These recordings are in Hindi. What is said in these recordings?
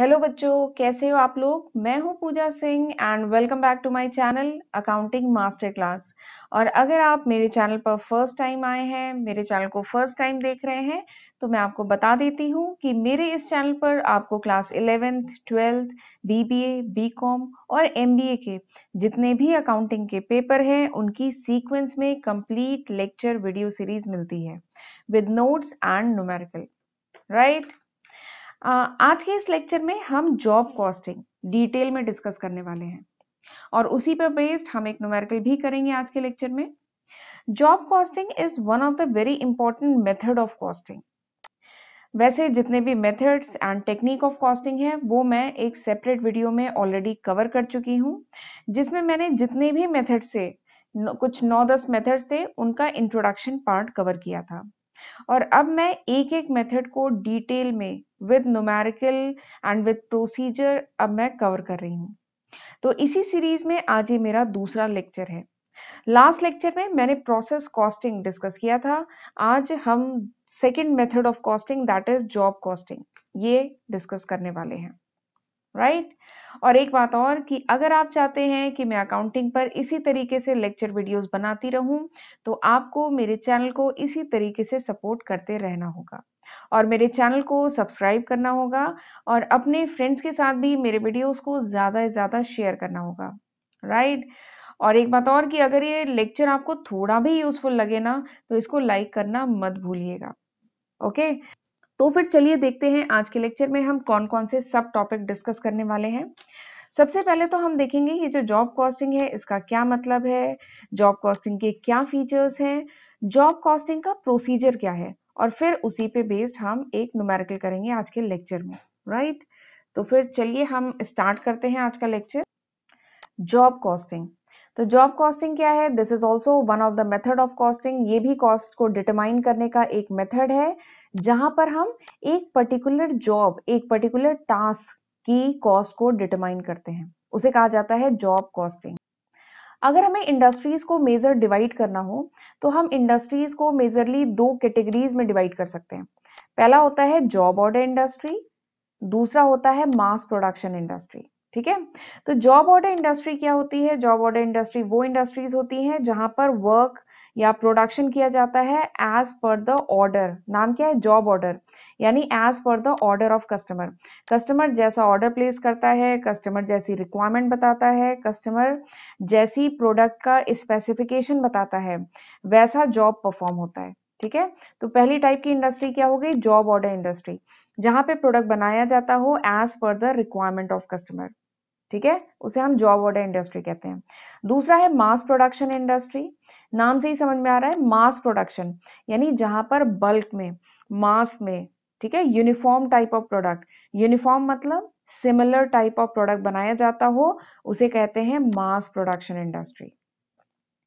हेलो बच्चों कैसे हो आप लोग मैं हूं Pooja Singh and welcome back to my channel accounting master class और अगर आप मेरे चैनल पर फर्स्ट टाइम आए हैं मेरे चैनल को फर्स्ट टाइम देख रहे हैं तो मैं आपको बता देती हूं कि मेरे इस चैनल पर आपको class eleventh twelfth BBA BCom और एमबीए के जितने भी अकाउंटिंग के पेपर हैं उनकी सीक्वेंस में कंप्लीट लेक्चर वीडियो सीरीज मिलती है with notes and numerical right आज के इस लेक्चर में हम जॉब कॉस्टिंग डिटेल में डिस्कस करने वाले हैं और उसी पर बेस्ड हम एक न्यूमेरिकल भी करेंगे आज के लेक्चर में job costing is one of the very important method of costing वैसे जितने भी methods and technique of costing है वो मैं एक सेपरेट वीडियो में ऑलरेडी कवर कर चुकी हूँ जिसमें मैंने जितने भी मेथड से कुछ नौ दस मेथड्स थे उनका इंट्रोडक्शन पार्ट कवर किया था और अब मैं एक एक मेथड को डिटेल में with numerical and with procedure अब मैं कवर कर रही हूँ तो इसी सीरीज में आज ये मेरा दूसरा लेक्चर है लास्ट लेक्चर में मैंने प्रोसेस कॉस्टिंग डिस्कस किया था आज हम second method of costing that is job costing ये डिस्कस करने वाले हैं राइट right? और एक बात और कि अगर आप चाहते हैं कि मैं अकाउंटिंग पर इसी तरीके से लेक्चर वीडियोस बनाती रहूं तो आपको मेरे चैनल को इसी तरीके से सपोर्ट करते रहना होगा और मेरे चैनल को सब्सक्राइब करना होगा और अपने फ्रेंड्स के साथ भी मेरे वीडियोस को ज़्यादा से ज़्यादा शेयर करना होगा राइट और एक बात और कि अगर ये लेक्चर आपको थोड़ा भी यूजफुल लगे ना तो इसको लाइक करना मत भूलिएगा ओके तो फिर चलिए देखते हैं आज के लेक्चर में हम कौन कौन से सब टॉपिक डिस्कस करने वाले हैं सबसे पहले तो हम देखेंगे ये जो जॉब कॉस्टिंग है इसका क्या मतलब है जॉब कॉस्टिंग के क्या फीचर्स हैं जॉब कॉस्टिंग का प्रोसीजर क्या है और फिर उसी पे बेस्ड हम एक नुमेरिकल करेंगे आज के लेक्चर में राइट तो फिर चलिए हम स्टार्ट करते हैं आज का लेक्चर जॉब कॉस्टिंग तो जॉब कॉस्टिंग क्या है this is also one of the method of costing ये भी कॉस्ट को डिटरमाइन करने का एक मेथड है जहां पर हम एक पर्टिकुलर जॉब एक पर्टिकुलर टास्क की कॉस्ट को डिटरमाइन करते हैं उसे कहा जाता है जॉब कॉस्टिंग अगर हमें इंडस्ट्रीज को मेजर डिवाइड करना हो तो हम इंडस्ट्रीज को मेजरली दो कैटेगरीज में डिवाइड कर सकते हैं पहला होता है जॉब ऑर्डर इंडस्ट्री दूसरा होता है मास प्रोडक्शन इंडस्ट्री ठीक है तो जॉब ऑर्डर इंडस्ट्री क्या होती है जॉब ऑर्डर इंडस्ट्री वो इंडस्ट्रीज होती हैं जहां पर वर्क या प्रोडक्शन किया जाता है एज पर द ऑर्डर नाम क्या है जॉब ऑर्डर यानी as per the order of customer customer जैसा ऑर्डर प्लेस करता है कस्टमर जैसी रिक्वायरमेंट बताता है कस्टमर जैसी प्रोडक्ट का स्पेसिफिकेशन बताता है वैसा जॉब परफॉर्म होता है ठीक है तो पहली टाइप की इंडस्ट्री क्या हो गई जॉब ऑर्डर इंडस्ट्री जहां पे प्रोडक्ट बनाया जाता हो as per the requirement of customer ठीक है उसे हम जॉब ऑर्डर इंडस्ट्री कहते हैं दूसरा है मास प्रोडक्शन इंडस्ट्री नाम से ही समझ में आ रहा है मास प्रोडक्शन यानी जहां पर बल्क में मास में ठीक है uniform type of product uniform मतलब सिमिलर टाइप ऑफ प्रोडक्ट बनाया जाता हो उसे कहते हैं मास प्रोडक्शन इंडस्ट्री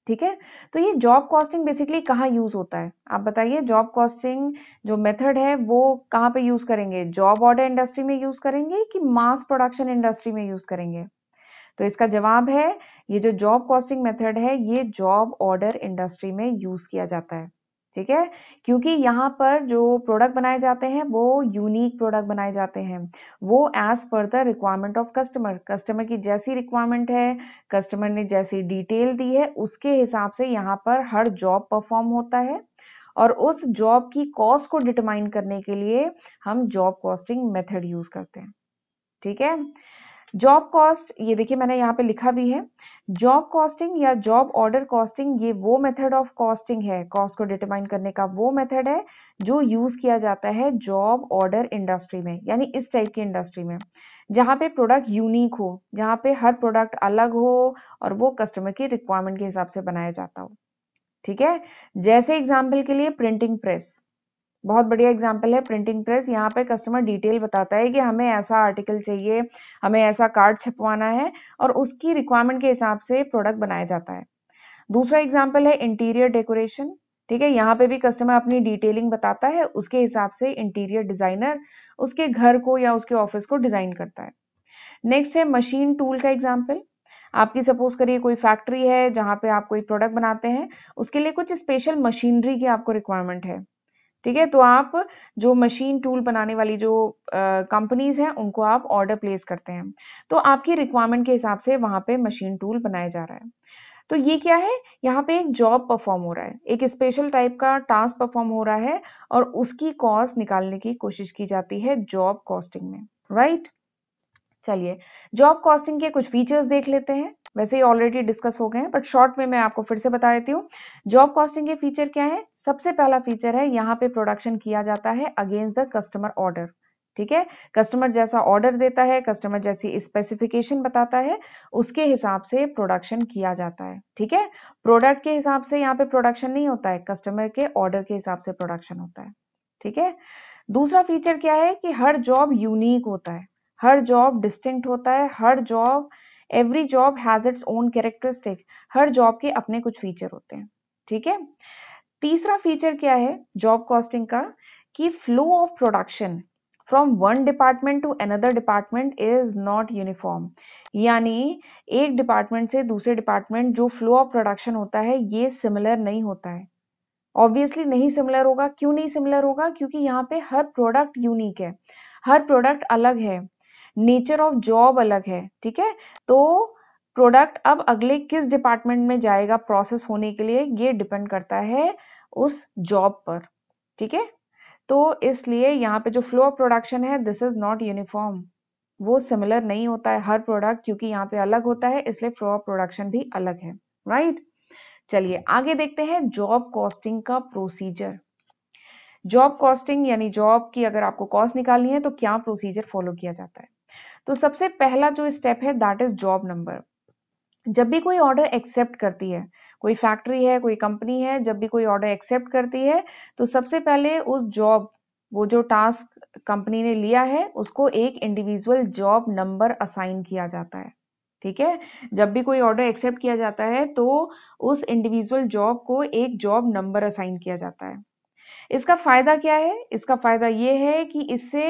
ठीक है तो ये जॉब कॉस्टिंग बेसिकली कहाँ यूज होता है आप बताइए जॉब कॉस्टिंग जो मेथड है वो कहाँ पे यूज करेंगे जॉब ऑर्डर इंडस्ट्री में यूज करेंगे कि मास प्रोडक्शन इंडस्ट्री में यूज करेंगे तो इसका जवाब है ये जो जॉब कॉस्टिंग मेथड है ये जॉब ऑर्डर इंडस्ट्री में यूज किया जाता है ठीक है क्योंकि यहाँ पर जो प्रोडक्ट बनाए जाते हैं वो यूनिक प्रोडक्ट बनाए जाते हैं वो as per the requirement of customer customer की जैसी रिक्वायरमेंट है कस्टमर ने जैसी डिटेल दी है उसके हिसाब से यहाँ पर हर जॉब परफॉर्म होता है और उस जॉब की कॉस्ट को डिटरमाइन करने के लिए हम जॉब कॉस्टिंग मेथड यूज करते हैं ठीक है जॉब कॉस्ट ये देखिए मैंने यहाँ पे लिखा भी है जॉब कॉस्टिंग या जॉब ऑर्डर कॉस्टिंग ये वो मेथड ऑफ कॉस्टिंग है कॉस्ट को डिटरमाइन करने का वो मेथड है जो यूज किया जाता है जॉब ऑर्डर इंडस्ट्री में यानी इस टाइप की इंडस्ट्री में जहाँ पे प्रोडक्ट यूनिक हो जहाँ पे हर प्रोडक्ट अलग हो और वो कस्टमर की रिक्वायरमेंट के हिसाब से बनाया जाता हो ठीक है जैसे एग्जाम्पल के लिए प्रिंटिंग प्रेस बहुत बढ़िया एग्जाम्पल है प्रिंटिंग प्रेस यहाँ पे कस्टमर डिटेल बताता है कि हमें ऐसा आर्टिकल चाहिए हमें ऐसा कार्ड छपवाना है और उसकी रिक्वायरमेंट के हिसाब से प्रोडक्ट बनाया जाता है दूसरा एग्जाम्पल है इंटीरियर डेकोरेशन ठीक है यहाँ पे भी कस्टमर अपनी डिटेलिंग बताता है उसके हिसाब से इंटीरियर डिजाइनर उसके घर को या उसके ऑफिस को डिजाइन करता है नेक्स्ट है मशीन टूल का एग्जाम्पल आपकी सपोज करिए कोई फैक्ट्री है जहाँ पे आप कोई प्रोडक्ट बनाते हैं उसके लिए कुछ स्पेशल मशीनरी की आपको रिक्वायरमेंट है ठीक है तो आप जो मशीन टूल बनाने वाली जो कंपनीज हैं उनको आप ऑर्डर प्लेस करते हैं तो आपकी रिक्वायरमेंट के हिसाब से वहां पे मशीन टूल बनाया जा रहा है तो ये क्या है यहाँ पे एक जॉब परफॉर्म हो रहा है एक स्पेशल टाइप का टास्क परफॉर्म हो रहा है और उसकी कॉस्ट निकालने की कोशिश की जाती है जॉब कॉस्टिंग में राइट चलिए जॉब कॉस्टिंग के कुछ फीचर्स देख लेते हैं वैसे ही ऑलरेडी डिस्कस हो गए हैं बट शॉर्ट में मैं आपको फिर से बता देती हूँ जॉब कॉस्टिंग के फीचर क्या है सबसे पहला फीचर है यहाँ पे प्रोडक्शन किया जाता है अगेंस्ट द कस्टमर ऑर्डर ठीक है कस्टमर जैसा ऑर्डर देता है कस्टमर जैसी स्पेसिफिकेशन बताता है उसके हिसाब से प्रोडक्शन किया जाता है ठीक है प्रोडक्ट के हिसाब से यहाँ पे प्रोडक्शन नहीं होता है कस्टमर के ऑर्डर के हिसाब से प्रोडक्शन होता है ठीक है दूसरा फीचर क्या है कि हर जॉब यूनिक होता है हर जॉब डिस्टिंक्ट होता है हर job every job has its own characteristic हर जॉब के अपने कुछ फीचर होते हैं ठीक है तीसरा फीचर क्या है जॉब कॉस्टिंग का कि flow of production from one department to another department is not uniform यानी एक डिपार्टमेंट से दूसरे डिपार्टमेंट जो फ्लो ऑफ प्रोडक्शन होता है ये सिमिलर नहीं होता है ऑब्वियसली नहीं सिमिलर होगा क्यों नहीं सिमिलर होगा क्योंकि यहाँ पे हर प्रोडक्ट यूनिक है हर प्रोडक्ट अलग है नेचर ऑफ जॉब अलग है ठीक है तो प्रोडक्ट अब अगले किस डिपार्टमेंट में जाएगा प्रोसेस होने के लिए ये डिपेंड करता है उस जॉब पर ठीक है तो इसलिए यहाँ पे जो फ्लो ऑफ प्रोडक्शन है दिस इज नॉट यूनिफॉर्म वो सिमिलर नहीं होता है हर प्रोडक्ट क्योंकि यहाँ पे अलग होता है इसलिए फ्लो ऑफ प्रोडक्शन भी अलग है राइट चलिए आगे देखते हैं जॉब कॉस्टिंग का प्रोसीजर जॉब कॉस्टिंग यानी जॉब की अगर आपको कॉस्ट निकालनी है तो क्या प्रोसीजर फॉलो किया जाता है तो सबसे पहला जो स्टेप है दैट इज जॉब नंबर जब भी कोई ऑर्डर एक्सेप्ट करती है कोई फैक्ट्री है कोई कंपनी है जब भी कोई ऑर्डर एक्सेप्ट करती है तो सबसे पहले उस जॉब वो जो टास्क कंपनी ने लिया है उसको एक इंडिविजुअल जॉब नंबर असाइन किया जाता है ठीक है जब भी कोई ऑर्डर एक्सेप्ट किया जाता है तो उस इंडिविजुअल जॉब को एक जॉब नंबर असाइन किया जाता है इसका फ़ायदा क्या है इसका फ़ायदा ये है कि इससे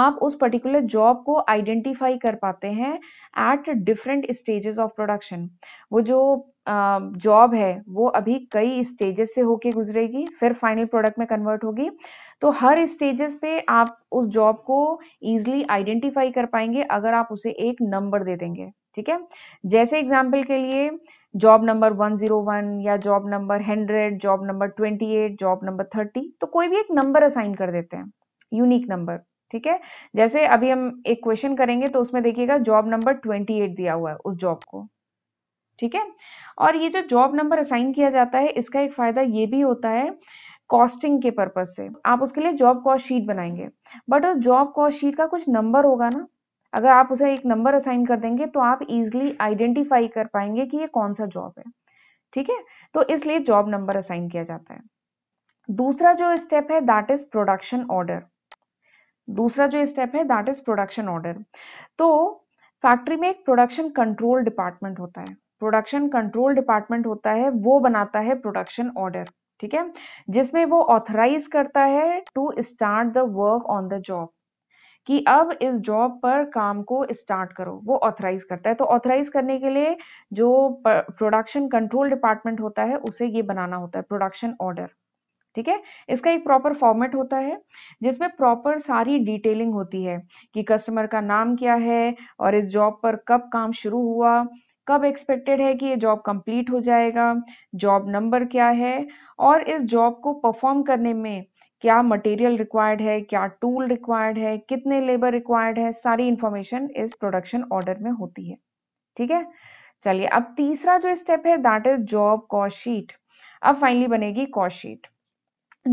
आप उस पर्टिकुलर जॉब को आइडेंटिफाई कर पाते हैं at different stages of production वो जो जॉब है वो अभी कई स्टेजेस से होके गुजरेगी फिर फाइनल प्रोडक्ट में कन्वर्ट होगी तो हर स्टेजेस पे आप उस जॉब को ईजिली आइडेंटिफाई कर पाएंगे अगर आप उसे एक नंबर दे देंगे ठीक है जैसे एग्जाम्पल के लिए जॉब नंबर 101 या job number 100 job number 28 job number 30 तो कोई भी एक नंबर असाइन कर देते हैं यूनिक नंबर ठीक है जैसे अभी हम एक क्वेश्चन करेंगे तो उसमें देखिएगा जॉब नंबर 28 दिया हुआ है उस जॉब को ठीक है और ये जो जॉब नंबर असाइन किया जाता है इसका एक फायदा ये भी होता है कॉस्टिंग के पर्पज से आप उसके लिए जॉब कॉस्ट शीट बनाएंगे बट उस जॉब कॉस्ट शीट का कुछ नंबर होगा ना अगर आप उसे एक नंबर असाइन कर देंगे तो आप इजिली आइडेंटिफाई कर पाएंगे कि ये कौन सा जॉब है ठीक है तो इसलिए जॉब नंबर असाइन किया जाता है दूसरा जो स्टेप है दैट इज प्रोडक्शन ऑर्डर दूसरा जो स्टेप है दैट इज प्रोडक्शन ऑर्डर तो फैक्ट्री में एक प्रोडक्शन कंट्रोल डिपार्टमेंट होता है प्रोडक्शन कंट्रोल डिपार्टमेंट होता है वो बनाता है प्रोडक्शन ऑर्डर ठीक है जिसमें वो ऑथराइज करता है to start the work on the job कि अब इस जॉब पर काम को स्टार्ट करो वो ऑथराइज करता है तो ऑथराइज करने के लिए जो प्रोडक्शन कंट्रोल डिपार्टमेंट होता है उसे ये बनाना होता है प्रोडक्शन ऑर्डर ठीक है इसका एक प्रॉपर फॉर्मेट होता है जिसमें प्रॉपर सारी डिटेलिंग होती है कि कस्टमर का नाम क्या है और इस जॉब पर कब काम शुरू हुआ कब एक्सपेक्टेड है कि ये जॉब कंप्लीट हो जाएगा जॉब नंबर क्या है और इस जॉब को परफॉर्म करने में क्या मटेरियल रिक्वायर्ड है क्या टूल रिक्वायर्ड है कितने लेबर रिक्वायर्ड है सारी इंफॉर्मेशन इस प्रोडक्शन ऑर्डर में होती है ठीक है चलिए अब तीसरा जो स्टेप है that is job cost sheet अब फाइनली बनेगी cost sheet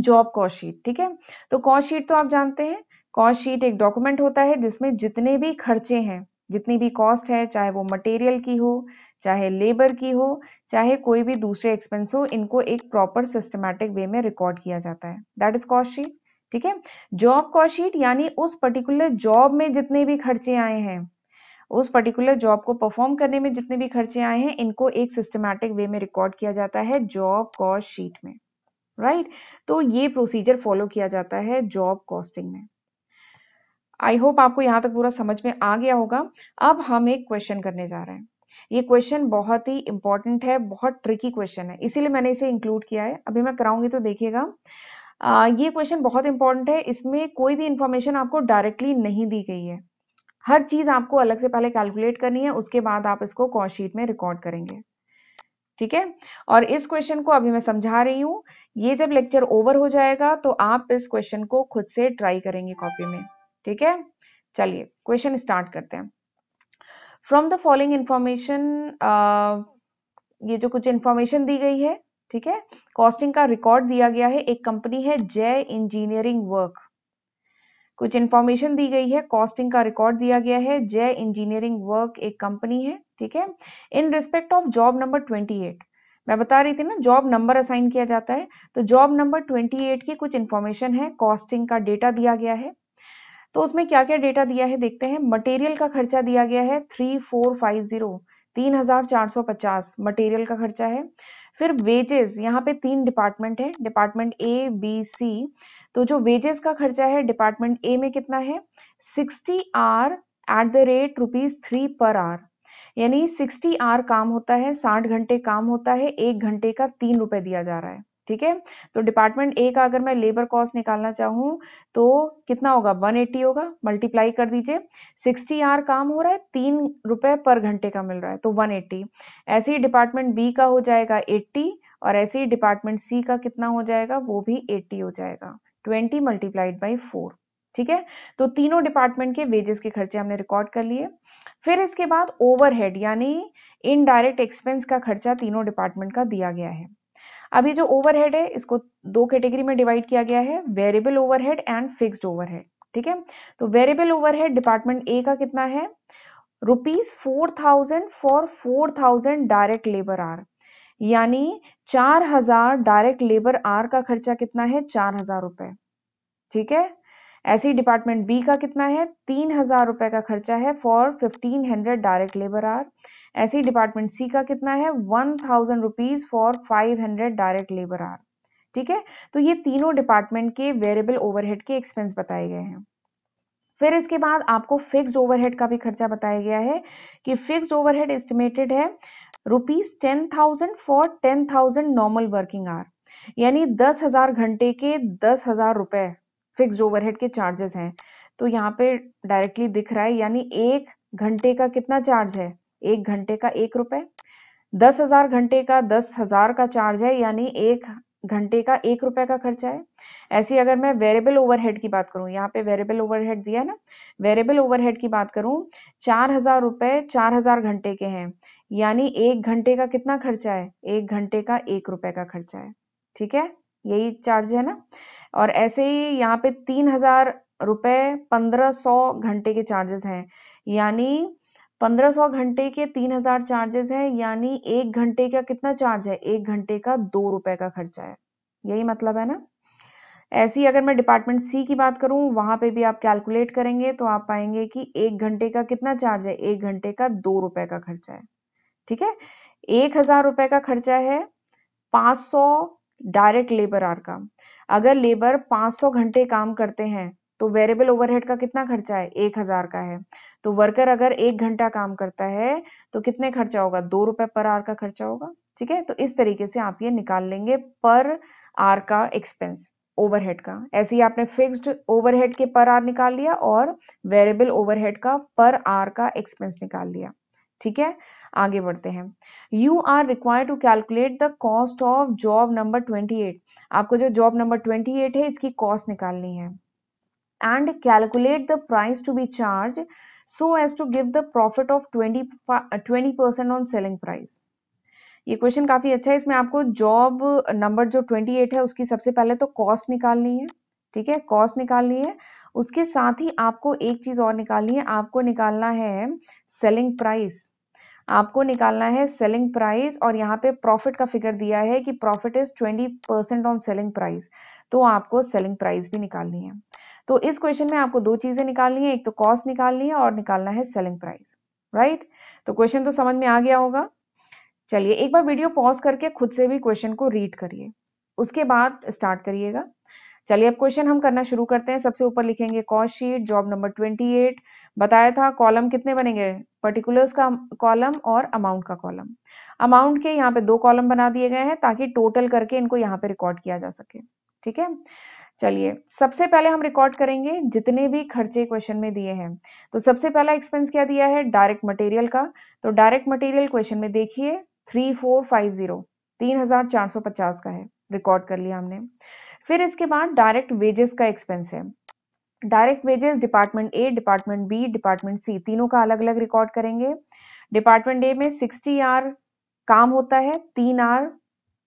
job cost sheet ठीक है तो कॉस्ट शीट तो आप जानते हैं कॉस्ट शीट एक डॉक्यूमेंट होता है जिसमें जितने भी खर्चे हैं जितनी भी कॉस्ट है चाहे वो मटेरियल की हो चाहे लेबर की हो चाहे कोई भी दूसरे एक्सपेंस हो इनको एक प्रॉपर सिस्टमैटिक वे में रिकॉर्ड किया जाता है दैट इज कॉस्ट शीट ठीक है जॉब कॉस्ट शीट यानी उस पर्टिकुलर जॉब में जितने भी खर्चे आए हैं उस पर्टिकुलर जॉब को परफॉर्म करने में जितने भी खर्चे आए हैं इनको एक सिस्टमैटिक वे में रिकॉर्ड किया जाता है जॉब कॉस्ट शीट में राइट right? तो ये प्रोसीजर फॉलो किया जाता है जॉब कॉस्टिंग में आई होप आपको यहाँ तक पूरा समझ में आ गया होगा अब हम एक क्वेश्चन करने जा रहे हैं ये क्वेश्चन बहुत ही इंपॉर्टेंट है बहुत ट्रिकी क्वेश्चन है इसीलिए मैंने इसे इंक्लूड किया है अभी मैं कराऊंगी तो देखिएगा ये क्वेश्चन बहुत इंपॉर्टेंट है इसमें कोई भी इंफॉर्मेशन आपको डायरेक्टली नहीं दी गई है हर चीज आपको अलग से पहले कैलकुलेट करनी है उसके बाद आप इसको कॉशीट में रिकॉर्ड करेंगे ठीक है और इस क्वेश्चन को अभी मैं समझा रही हूँ ये जब लेक्चर ओवर हो जाएगा तो आप इस क्वेश्चन को खुद से ट्राई करेंगे कॉपी में ठीक है चलिए क्वेश्चन स्टार्ट करते हैं फ्रॉम द फॉलोइंग इंफॉर्मेशन ये जो कुछ इंफॉर्मेशन दी गई है ठीक है कॉस्टिंग का रिकॉर्ड दिया गया है एक कंपनी है जय इंजीनियरिंग वर्क कुछ इंफॉर्मेशन दी गई है कॉस्टिंग का रिकॉर्ड दिया गया है जय इंजीनियरिंग वर्क एक कंपनी है ठीक है in respect of job number twenty eight मैं बता रही थी ना जॉब नंबर असाइन किया जाता है तो जॉब नंबर 28 की कुछ इंफॉर्मेशन है कॉस्टिंग का डेटा दिया गया है तो उसमें क्या क्या डेटा दिया है देखते हैं मटेरियल का खर्चा दिया गया है थ्री फोर फाइव जीरो तीन हजार चार सौ पचास मटेरियल का खर्चा है फिर वेजेस यहाँ पे तीन डिपार्टमेंट है डिपार्टमेंट ए बी सी तो जो वेजेस का खर्चा है डिपार्टमेंट ए में कितना है sixty hours at the rate rupees three per hour यानी सिक्सटी आर काम होता है साठ घंटे काम होता है एक घंटे का तीन रुपए दिया जा रहा है ठीक है तो डिपार्टमेंट ए का अगर मैं लेबर कॉस्ट निकालना चाहूं तो कितना होगा 180 होगा मल्टीप्लाई कर दीजिए 60 आर काम हो रहा है तीन रुपए पर घंटे का मिल रहा है तो 180 ऐसे ही डिपार्टमेंट बी का हो जाएगा 80 और ऐसे ही डिपार्टमेंट सी का कितना हो जाएगा वो भी 80 हो जाएगा 20 मल्टीप्लाइड बाई फोर ठीक है तो तीनों डिपार्टमेंट के वेजेस के खर्चे हमने रिकॉर्ड कर लिए फिर इसके बाद ओवरहेड यानी इनडायरेक्ट एक्सपेंस का खर्चा तीनों डिपार्टमेंट का दिया गया है अब ये जो ओवरहेड है इसको दो कैटेगरी में डिवाइड किया गया है variable overhead and fixed overhead ठीक है तो वेरिएबल ओवरहेड डिपार्टमेंट ए का कितना है rupees four thousand for four thousand direct labour hours यानी चार हजार डायरेक्ट लेबर आर का खर्चा कितना है चार हजार रुपए ठीक है ऐसे ही डिपार्टमेंट बी का कितना है तीन हजार रुपए का खर्चा है for fifteen hundred direct labour hours ऐसे ही डिपार्टमेंट सी का कितना है one thousand rupees for five hundred direct labour hours ठीक है तो ये तीनों डिपार्टमेंट के वेरिएबल ओवरहेड के एक्सपेंस बताए गए हैं फिर इसके बाद आपको फिक्स्ड ओवरहेड का भी खर्चा बताया गया है कि फिक्स्ड ओवरहेड एस्टिमेटेड है rupees ten thousand for ten thousand normal working hours यानी दस हजार घंटे के दस हजार रुपए फिक्स्ड ओवरहेड के चार्जेस हैं तो यहाँ पे डायरेक्टली दिख रहा है यानी एक घंटे का कितना चार्ज है एक घंटे का एक रुपए दस हजार घंटे का दस हजार का चार्ज है यानी एक घंटे का एक रुपए का खर्चा है ऐसी अगर मैं वेरिएबल ओवरहेड की बात करूं यहाँ पे वेरिएबल ओवरहेड दिया है ना वेरिएबल ओवरहेड की बात करूं चार हजार रुपए चार हजार घंटे के हैं यानी एक घंटे का कितना खर्चा है एक घंटे का एक रुपए का खर्चा है ठीक है यही चार्ज है ना और ऐसे ही यहाँ पे तीन हजार रुपये पंद्रह सौ घंटे के चार्जेस हैं यानी पंद्रह सौ घंटे के तीन हजार चार्जेस है यानी एक घंटे का कितना चार्ज है एक घंटे का दो रुपए का खर्चा है यही मतलब है ना ऐसी अगर मैं डिपार्टमेंट सी की बात करूं वहां पे भी आप कैलकुलेट करेंगे तो आप पाएंगे कि एक घंटे का कितना चार्ज है एक घंटे का दो रुपए का खर्चा है ठीक है एक हजार रुपए का खर्चा है पांच सौ डायरेक्ट लेबर आर का अगर लेबर 500 घंटे काम करते हैं तो वेरिएबल ओवरहेड का कितना खर्चा है एक हजार का है तो वर्कर अगर एक घंटा काम करता है तो कितने खर्चा होगा दो रुपए पर आर का खर्चा होगा ठीक है तो इस तरीके से आप ये निकाल लेंगे पर आर का एक्सपेंस ओवरहेड का ऐसे ही आपने फिक्स्ड ओवरहेड के पर आर निकाल लिया और वेरिएबल ओवरहेड का पर आर का एक्सपेंस निकाल लिया ठीक है आगे बढ़ते हैं you are require to calculate the cost of job number twenty eight आपको जो जॉब नंबर ट्वेंटी एट है इसकी कॉस्ट निकालनी है and calculate the price to be charge so as to give the profit of twenty twenty percent on selling price ये क्वेश्चन काफी अच्छा है इसमें आपको जॉब नंबर जो 28 है उसकी सबसे पहले तो कॉस्ट निकालनी है ठीक है कॉस्ट निकालनी है उसके साथ ही आपको एक चीज और निकालनी है आपको निकालना है सेलिंग प्राइस आपको निकालना है सेलिंग प्राइस और यहाँ पे प्रॉफिट का फिगर दिया है कि profit is 20 percent on selling price तो आपको सेलिंग प्राइस भी निकालनी है तो इस क्वेश्चन में आपको दो चीजें निकालनी है एक तो कॉस्ट निकालनी है और निकालना है सेलिंग प्राइस राइट तो क्वेश्चन तो समझ में आ गया होगा चलिए एक बार वीडियो पॉज करके खुद से भी क्वेश्चन को रीड करिए उसके बाद स्टार्ट करिएगा चलिए अब क्वेश्चन हम करना शुरू करते हैं सबसे ऊपर लिखेंगे cost sheet job number twenty eight बताया था कॉलम कितने बनेंगे पर्टिकुलर्स का कॉलम और अमाउंट का कॉलम अमाउंट के यहाँ पे दो कॉलम बना दिए गए हैं ताकि टोटल करके इनको यहाँ पे रिकॉर्ड किया जा सके ठीक है चलिए सबसे पहले हम रिकॉर्ड करेंगे जितने भी खर्चे क्वेश्चन में दिए हैं तो सबसे पहला एक्सपेंस क्या दिया है डायरेक्ट मटेरियल का तो डायरेक्ट मटेरियल क्वेश्चन में देखिए थ्री फोर फाइव जीरो तीन हजार चार सौ पचास का है रिकॉर्ड कर लिया हमने फिर इसके बाद डायरेक्ट वेजेस का एक्सपेंस है direct wages department A department B department C तीनों का अलग अलग रिकॉर्ड करेंगे डिपार्टमेंट ए में सिक्सटी आर काम होता है तीन आर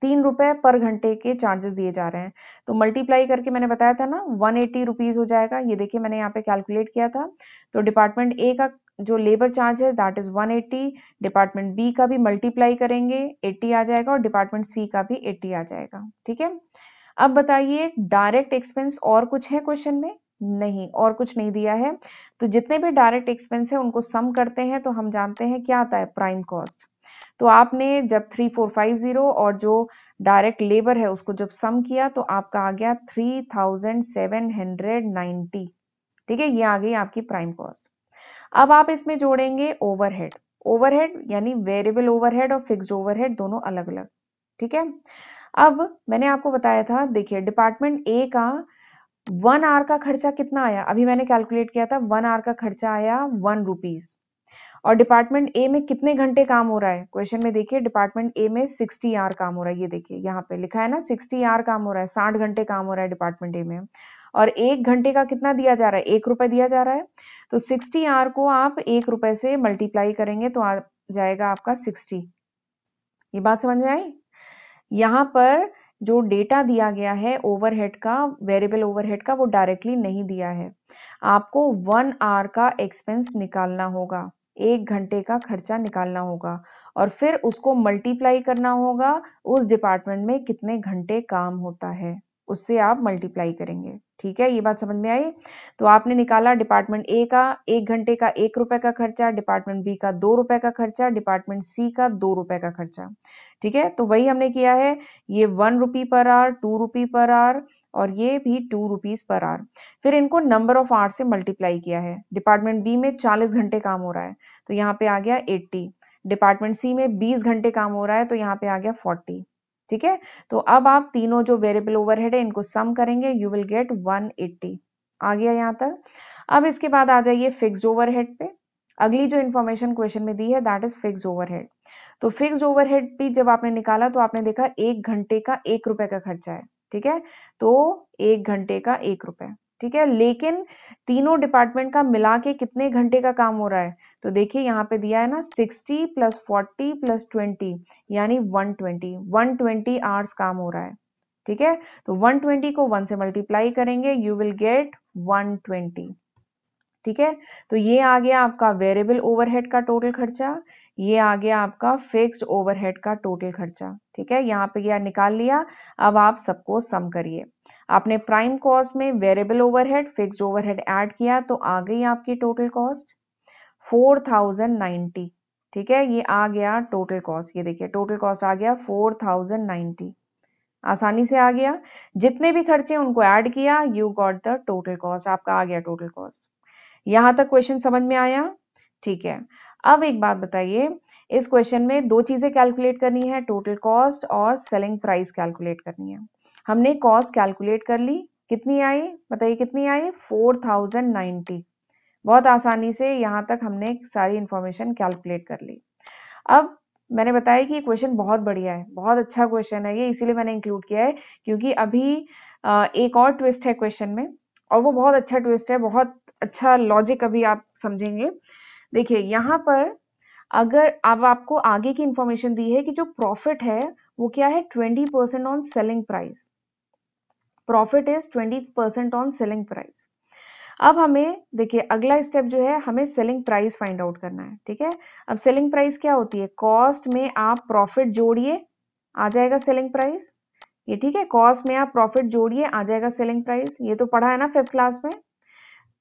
तीन रुपए पर घंटे के चार्जेस दिए जा रहे हैं तो मल्टीप्लाई करके मैंने बताया था ना वन एटी रुपीज हो जाएगा ये देखिए मैंने यहाँ पे कैलकुलेट किया था तो डिपार्टमेंट ए का जो लेबर चार्ज है that is one eighty department B का भी मल्टीप्लाई करेंगे एट्टी आ जाएगा और डिपार्टमेंट सी का भी एट्टी आ जाएगा ठीक है अब बताइए डायरेक्ट एक्सपेंस और कुछ है क्वेश्चन में नहीं और कुछ नहीं दिया है तो जितने भी डायरेक्ट एक्सपेंस है उनको सम करते हैं तो हम जानते हैं क्या आता है प्राइम कॉस्ट तो आपने जब थ्री फोर फाइव जीरो और जो डायरेक्ट लेबर है उसको जब सम किया तो आपका आ गया three thousand seven hundred ninety ठीक है ये आ गई आपकी प्राइम कॉस्ट अब आप इसमें जोड़ेंगे ओवरहेड ओवरहेड यानी वेरिएबल ओवरहेड और फिक्स्ड ओवरहेड दोनों अलग अलग ठीक है अब मैंने आपको बताया था देखिए डिपार्टमेंट ए का वन आर का खर्चा कितना आया अभी मैंने कैलकुलेट किया था वन आर का खर्चा आया वन रुपीज और डिपार्टमेंट ए में कितने घंटे काम हो रहा है क्वेश्चन में देखिए डिपार्टमेंट ए में सिक्सटी आर काम हो रहा है ये देखिए यहाँ पे लिखा है ना सिक्सटी आर काम हो रहा है साठ घंटे काम हो रहा है डिपार्टमेंट ए में और एक घंटे का कितना दिया जा रहा है एक रुपए दिया जा रहा है तो सिक्सटी आर को आप एक रुपए से मल्टीप्लाई करेंगे तो आ जाएगा आपका सिक्सटी ये बात समझ में आई यहाँ पर जो डेटा दिया गया है ओवरहेड का वेरिएबल ओवरहेड का वो डायरेक्टली नहीं दिया है आपको वन आवर का एक्सपेंस निकालना होगा एक घंटे का खर्चा निकालना होगा और फिर उसको मल्टीप्लाई करना होगा उस डिपार्टमेंट में कितने घंटे काम होता है उससे आप मल्टीप्लाई करेंगे ठीक है ये बात समझ में आई तो आपने निकाला डिपार्टमेंट ए का एक घंटे का एक रुपए का खर्चा डिपार्टमेंट बी का दो रुपए का खर्चा डिपार्टमेंट सी का दो रुपए का खर्चा ठीक है तो वही हमने किया है ये वन रुपी पर आर टू रुपी पर आर और ये भी टू रुपीज पर आर फिर इनको नंबर ऑफ आर से मल्टीप्लाई किया है डिपार्टमेंट बी में चालीस घंटे काम हो रहा है तो यहाँ पे आ गया एट्टी डिपार्टमेंट सी में बीस घंटे काम हो रहा है तो यहाँ पे आ गया फोर्टी ठीक है तो अब आप तीनों जो वेरिएबल ओवरहेड है इनको सम करेंगे यू विल गेट 180 आ गया यहाँ तक अब इसके बाद आ जाइए फिक्स्ड ओवरहेड पे अगली जो इन्फॉर्मेशन क्वेश्चन में दी है दैट इज फिक्स ओवरहेड तो फिक्स ओवरहेड भी जब आपने निकाला तो आपने देखा एक घंटे का एक रुपए का खर्चा है ठीक है तो एक घंटे का एक रुपए ठीक है लेकिन तीनों डिपार्टमेंट का मिला के कितने घंटे का काम हो रहा है तो देखिए यहाँ पे दिया है ना 60 प्लस 40 प्लस 20 यानी 120 120 आवर्स काम हो रहा है ठीक है तो 120 को 1 से मल्टीप्लाई करेंगे यू विल गेट 120 ठीक है तो ये आ गया आपका वेरिएबल ओवरहेड का टोटल खर्चा ये आ गया आपका फिक्स्ड ओवरहेड का टोटल खर्चा ठीक है यहाँ पे यह निकाल लिया अब आप सबको सम करिए आपने प्राइम कॉस्ट में variable overhead fixed overhead add किया तो आ गई आपकी total cost four thousand ninety ठीक है ये आ गया टोटल कॉस्ट ये देखिए टोटल कॉस्ट आ गया फोर थाउजेंड नाइन्टी आसानी से आ गया जितने भी खर्चे उनको ऐड किया you got the total cost आपका आ गया टोटल कॉस्ट यहां तक क्वेश्चन समझ में आया ठीक है अब एक बात बताइए इस क्वेश्चन में दो चीजें कैलकुलेट करनी है टोटल कॉस्ट और सेलिंग प्राइस कैलकुलेट करनी है हमने कॉस्ट कैलकुलेट कर ली कितनी आई बताइए कितनी आई फोर थाउजेंड नाइन्टी बहुत आसानी से यहां तक हमने सारी इंफॉर्मेशन कैलकुलेट कर ली अब मैंने बताया कि ये क्वेश्चन बहुत बढ़िया है बहुत अच्छा क्वेश्चन है ये इसीलिए मैंने इंक्लूड किया है क्योंकि अभी एक और ट्विस्ट है क्वेश्चन में और वो बहुत अच्छा ट्विस्ट है बहुत अच्छा लॉजिक अभी आप समझेंगे देखिए यहाँ पर अगर अब आपको आगे की इंफॉर्मेशन दी है कि जो प्रॉफिट है वो क्या है twenty percent on selling price profit is twenty percent on selling price अब हमें देखिए अगला स्टेप जो है हमें सेलिंग प्राइस फाइंड आउट करना है ठीक है अब सेलिंग प्राइस क्या होती है कॉस्ट में आप प्रॉफिट जोड़िए आ जाएगा सेलिंग प्राइस ये ठीक है कॉस्ट में आप प्रॉफिट जोड़िए आ जाएगा सेलिंग प्राइस ये तो पढ़ा है ना फिफ्थ क्लास में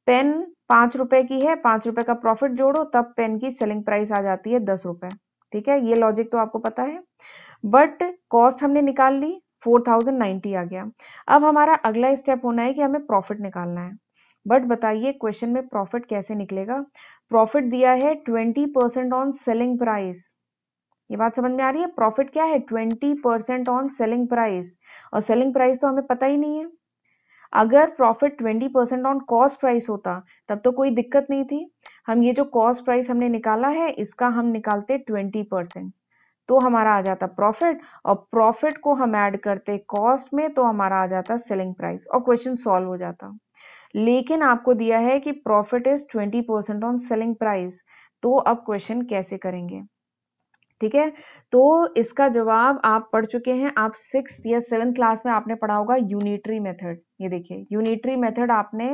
पेन पांच रुपए की है पांच रुपए का प्रॉफिट जोड़ो तब पेन की सेलिंग प्राइस आ जाती है दस रुपए ठीक है ये लॉजिक तो आपको पता है बट कॉस्ट हमने निकाल ली फोर थाउजेंड नाइन्टी आ गया अब हमारा अगला स्टेप होना है कि हमें प्रॉफिट निकालना है बट बताइए क्वेश्चन में प्रॉफिट कैसे निकलेगा प्रॉफिट दिया है twenty percent on selling price ये बात समझ में आ रही है प्रॉफिट क्या है twenty percent on selling price और सेलिंग प्राइस तो हमें पता ही नहीं है अगर profit twenty percent on cost price होता तब तो कोई दिक्कत नहीं थी हम ये जो कॉस्ट प्राइस हमने निकाला है इसका हम निकालते ट्वेंटी परसेंट तो हमारा आ जाता प्रॉफिट और प्रॉफिट को हम ऐड करते कॉस्ट में तो हमारा आ जाता सेलिंग प्राइस और क्वेश्चन सॉल्व हो जाता लेकिन आपको दिया है कि profit is twenty percent on selling price तो अब क्वेश्चन कैसे करेंगे ठीक है तो इसका जवाब आप पढ़ चुके हैं आप सिक्स या सेवेंथ क्लास में आपने पढ़ा होगा यूनिटरी मेथड ये देखिए यूनिटरी मेथड आपने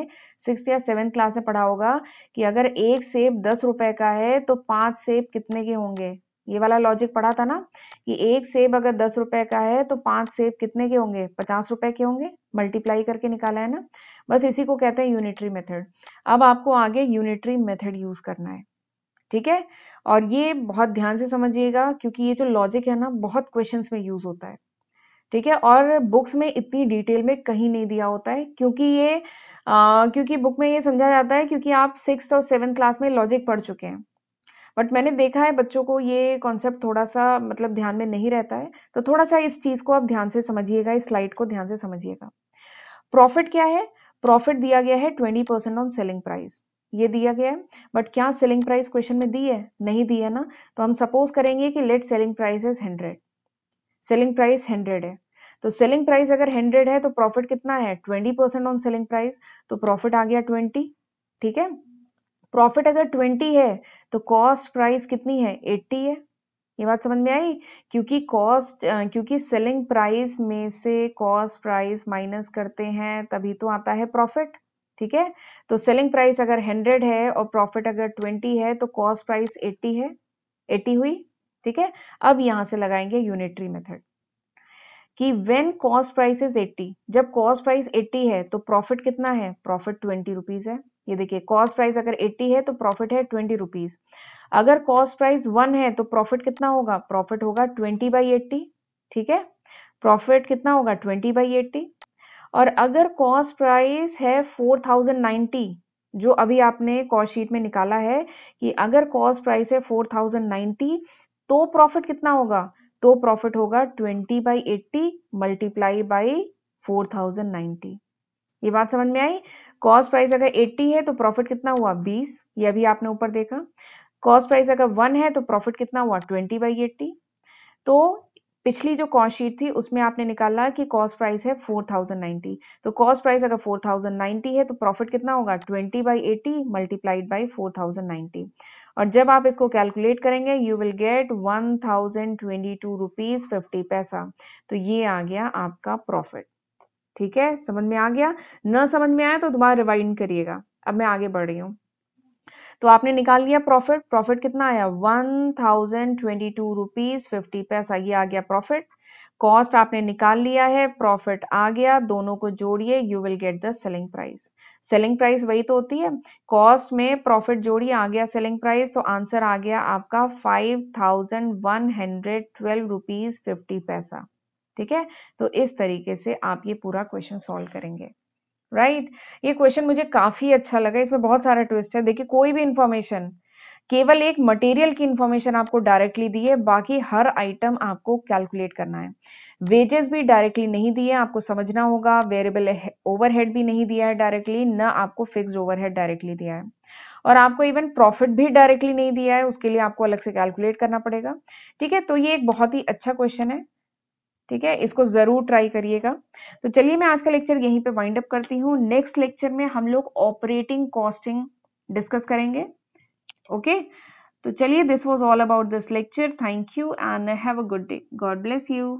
सिक्स या सेवन्थ क्लास में पढ़ा होगा कि अगर एक सेब दस रुपए का है तो पांच सेब कितने के होंगे ये वाला लॉजिक पढ़ा था ना कि एक सेब अगर दस रुपए का है तो पांच सेब कितने के होंगे पचास रुपए के होंगे मल्टीप्लाई करके निकाला है ना बस इसी को कहते हैं यूनिटरी मेथड अब आपको आगे यूनिटरी मेथड यूज करना है ठीक है और ये बहुत ध्यान से समझिएगा क्योंकि ये जो लॉजिक है ना बहुत क्वेश्चंस में यूज होता है ठीक है और बुक्स में इतनी डिटेल में कहीं नहीं दिया होता है क्योंकि ये आ, क्योंकि बुक में ये समझा जाता है क्योंकि आप सिक्स और सेवन्थ क्लास में लॉजिक पढ़ चुके हैं बट मैंने देखा है बच्चों को ये कॉन्सेप्ट थोड़ा सा मतलब ध्यान में नहीं रहता है तो थोड़ा सा इस चीज को आप ध्यान से समझिएगा इस स्लाइड को ध्यान से समझिएगा प्रॉफिट क्या है प्रॉफिट दिया गया है twenty percent on selling price ये दिया गया है बट क्या सेलिंग प्राइस क्वेश्चन में दी है नहीं दी है ना तो हम सपोज करेंगे कि let selling price is hundred selling price hundred है तो सेलिंग प्राइस अगर हंड्रेड है तो प्रॉफिट कितना है twenty percent on selling price तो प्रॉफिट आ गया ट्वेंटी ठीक है प्रॉफिट अगर ट्वेंटी है तो कॉस्ट प्राइस कितनी है एट्टी है ये बात समझ में आई क्योंकि कॉस्ट क्योंकि सेलिंग प्राइस में से कॉस्ट प्राइस माइनस करते हैं तभी तो आता है प्रॉफिट ठीक है तो सेलिंग प्राइस अगर हंड्रेड है और प्रॉफिट अगर ट्वेंटी है तो कॉस्ट प्राइस एट्टी है एट्टी हुई ठीक है अब यहां से लगाएंगे यूनिटरी मेथड कि व्हेन कॉस्ट प्राइस इज 80 जब कॉस्ट प्राइस 80 है तो प्रॉफिट कितना है प्रॉफिट ट्वेंटी रुपीज है ये देखिए कॉस्ट प्राइस अगर 80 है तो प्रॉफिट है ट्वेंटी रुपीज अगर कॉस्ट प्राइस वन है तो प्रॉफिट कितना होगा प्रॉफिट होगा ट्वेंटी बाई एट्टी ठीक है प्रॉफिट कितना होगा ट्वेंटी बाई एट्टी और अगर कॉस्ट प्राइस है फोर थाउजेंड नाइन्टी जो अभी आपने कॉस्ट शीट में निकाला है कि अगर कॉस्ट प्राइस है फोर थाउजेंड नाइन्टी तो प्रॉफिट कितना होगा तो प्रॉफिट होगा twenty by eighty multiply by four thousand ninety ये बात समझ में आई कॉस्ट प्राइस अगर 80 है तो प्रॉफिट कितना हुआ 20 ये अभी आपने ऊपर देखा कॉस्ट प्राइस अगर 1 है तो प्रॉफिट कितना हुआ 20 बाई एट्टी तो पिछली जो कॉस्ट शीट थी उसमें आपने निकाला कि कॉस्ट प्राइस है 4090 तो कॉस्ट प्राइस अगर 4090 है तो प्रॉफिट कितना होगा 20 by eighty multiplied by four और जब आप इसको कैलकुलेट करेंगे you will get 1022 rupees fifty paisa तो ये आ गया आपका प्रॉफिट ठीक है समझ में आ गया न समझ में आया तो दोबारा रिवाइंड करिएगा अब मैं आगे बढ़ रही हूँ तो आपने निकाल लिया प्रॉफिट प्रॉफिट कितना आया one thousand twenty two rupees fifty paisa ये आ गया प्रॉफिट कॉस्ट आपने निकाल लिया है प्रॉफिट आ गया दोनों को जोड़िए you will get the selling price selling price वही तो होती है कॉस्ट में प्रॉफिट जोड़िए आ गया सेलिंग प्राइस तो आंसर आ गया आपका five thousand one hundred twelve rupees fifty paisa ठीक है तो इस तरीके से आप ये पूरा क्वेश्चन सॉल्व करेंगे राइट right? ये क्वेश्चन मुझे काफी अच्छा लगा इसमें बहुत सारा ट्विस्ट है देखिए कोई भी इंफॉर्मेशन केवल एक मटेरियल की इंफॉर्मेशन आपको डायरेक्टली दी है बाकी हर आइटम आपको कैलकुलेट करना है वेजेस भी डायरेक्टली नहीं दिए आपको समझना होगा वेरिएबल ओवरहेड भी नहीं दिया है डायरेक्टली ना आपको फिक्स ओवरहेड डायरेक्टली दिया है और आपको इवन प्रॉफिट भी डायरेक्टली नहीं दिया है उसके लिए आपको अलग से कैलकुलेट करना पड़ेगा ठीक है तो ये एक बहुत ही अच्छा क्वेश्चन है ठीक है इसको जरूर ट्राई करिएगा तो चलिए मैं आज का लेक्चर यहीं पे वाइंड अप करती हूँ नेक्स्ट लेक्चर में हम लोग ऑपरेटिंग कॉस्टिंग डिस्कस करेंगे ओके तो चलिए this was all about this lecture thank you and have a good day God bless you